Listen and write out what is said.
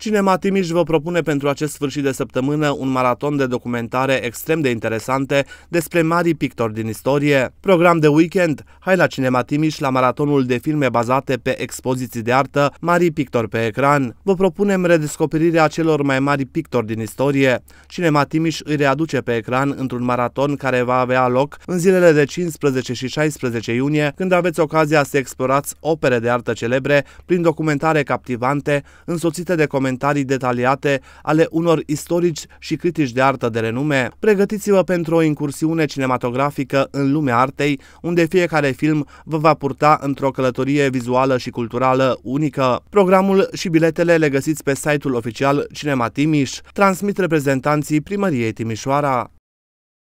Cinema Timiș vă propune pentru acest sfârșit de săptămână un maraton de documentare extrem de interesante despre marii pictori din istorie. Program de weekend, hai la Cinema Timiș la maratonul de filme bazate pe expoziții de artă Marii pictori pe ecran. Vă propunem redescoperirea celor mai mari pictori din istorie. Cinema Timiș îi readuce pe ecran într-un maraton care va avea loc în zilele de 15 și 16 iunie, când aveți ocazia să explorați opere de artă celebre prin documentare captivante însoțite de comentarii comentarii detaliate ale unor istorici și critici de artă de renume, pregătiți-vă pentru o incursiune cinematografică în lumea artei, unde fiecare film vă va purta într-o călătorie vizuală și culturală unică. Programul și biletele le găsiți pe site-ul oficial Cinema Timiș, transmit reprezentanții primăriei Timișoara.